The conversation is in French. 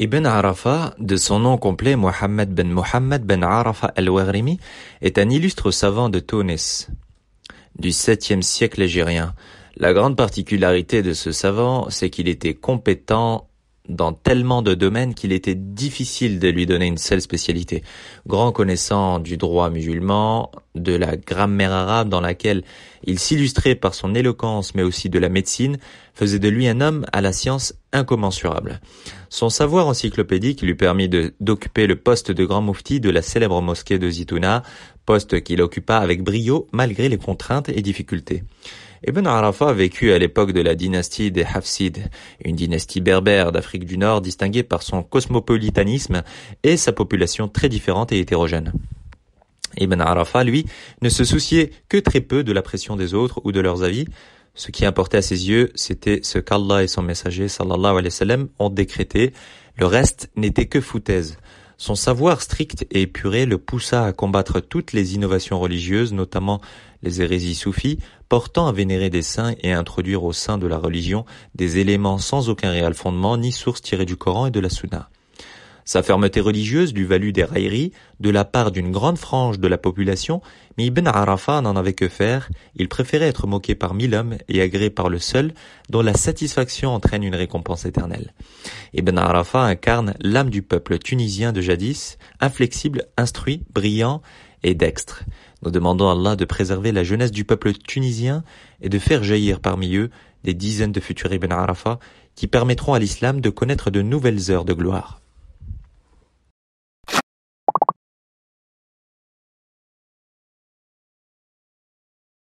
Ibn Arafa, de son nom complet Mohammed ben Mohammed ben Arafa al-Wagrimi, est un illustre savant de Tunis, du 7e siècle égérien. La grande particularité de ce savant, c'est qu'il était compétent dans tellement de domaines qu'il était difficile de lui donner une seule spécialité. Grand connaissant du droit musulman, de la grammaire arabe dans laquelle il s'illustrait par son éloquence mais aussi de la médecine, faisait de lui un homme à la science incommensurable. Son savoir encyclopédique lui permit d'occuper le poste de grand mufti de la célèbre mosquée de Zitouna, poste qu'il occupa avec brio malgré les contraintes et difficultés. Ibn Arafat vécu à l'époque de la dynastie des Hafsides, une dynastie berbère d'Afrique du Nord distinguée par son cosmopolitanisme et sa population très différente et hétérogène. Ibn Arafa, lui, ne se souciait que très peu de la pression des autres ou de leurs avis. Ce qui importait à ses yeux, c'était ce qu'Allah et son messager, sallallahu alayhi wa sallam, ont décrété. Le reste n'était que foutaise. Son savoir strict et épuré le poussa à combattre toutes les innovations religieuses, notamment les hérésies soufis, portant à vénérer des saints et à introduire au sein de la religion des éléments sans aucun réel fondement ni source tirée du Coran et de la Sunna. Sa fermeté religieuse lui valut des railleries de la part d'une grande frange de la population, mais Ibn Arafat n'en avait que faire, il préférait être moqué par mille hommes et agréé par le seul, dont la satisfaction entraîne une récompense éternelle. Ibn Arafat incarne l'âme du peuple tunisien de jadis, inflexible, instruit, brillant et dextre. Nous demandons à Allah de préserver la jeunesse du peuple tunisien et de faire jaillir parmi eux des dizaines de futurs Ibn Arafat qui permettront à l'islam de connaître de nouvelles heures de gloire.